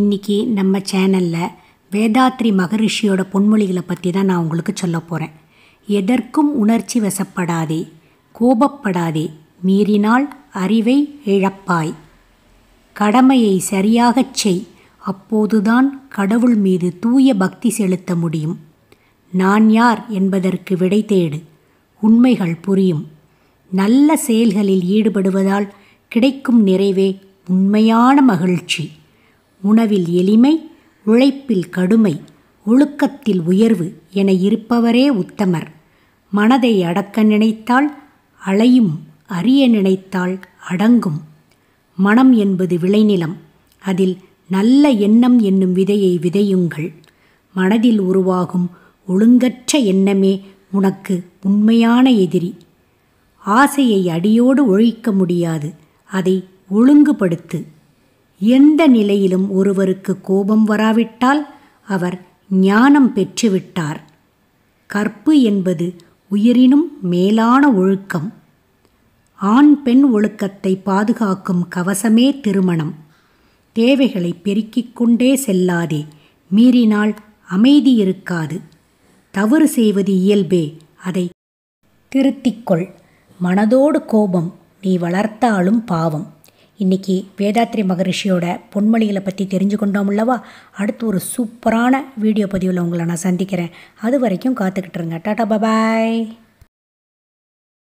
இன்றைக்கி நம்ம சேனலில் வேதாத்ரி மகரிஷியோட பொன்மொழிகளை பற்றி தான் நான் உங்களுக்கு சொல்ல போகிறேன் எதற்கும் உணர்ச்சி வசப்படாதே கோபப்படாதே மீறினால் அறிவை இழப்பாய் கடமையை சரியாகச் செய் அப்போதுதான் கடவுள் மீது தூய பக்தி செலுத்த முடியும் நான் யார் என்பதற்கு விடை தேடு உண்மைகள் புரியும் நல்ல செயல்களில் ஈடுபடுவதால் கிடைக்கும் நிறைவே உண்மையான மகிழ்ச்சி உணவில் எளிமை உழைப்பில் கடுமை ஒழுக்கத்தில் உயர்வு என இருப்பவரே உத்தமர் மனதை அடக்க நினைத்தால் அலையும் அறிய நினைத்தால் அடங்கும் மனம் என்பது விளைநிலம் அதில் நல்ல எண்ணம் என்னும் விதையை விதையுங்கள் மனதில் உருவாகும் ஒழுங்கற்ற எண்ணமே உனக்கு உண்மையான எதிரி ஆசையை அடியோடு ஒழிக்க முடியாது அதை ஒழுங்குபடுத்து எந்த நிலையிலும் ஒருவருக்கு கோபம் வராவிட்டால் அவர் ஞானம் பெற்றுவிட்டார் கற்பு என்பது உயிரினும் மேலான ஒழுக்கம் ஆண் பெண் ஒழுக்கத்தை பாதுகாக்கும் கவசமே திருமணம் தேவைகளை பெருக்கிக் கொண்டே செல்லாதே மீறினால் அமைதி இருக்காது தவறு செய்வது இயல்பே அதை திருத்திக்கொள் மனதோடு கோபம் நீ வளர்த்தாலும் பாவம் இன்றைக்கி வேதாத்ரி மகரிஷியோட பொன்மொழிகளை பற்றி தெரிஞ்சு கொண்டோம் இல்லவா அடுத்து ஒரு சூப்பரான வீடியோ பதிவில் உங்களை நான் சந்திக்கிறேன் அது வரைக்கும் காத்துக்கிட்டுருங்க இருங்க டாட்டா பபாய்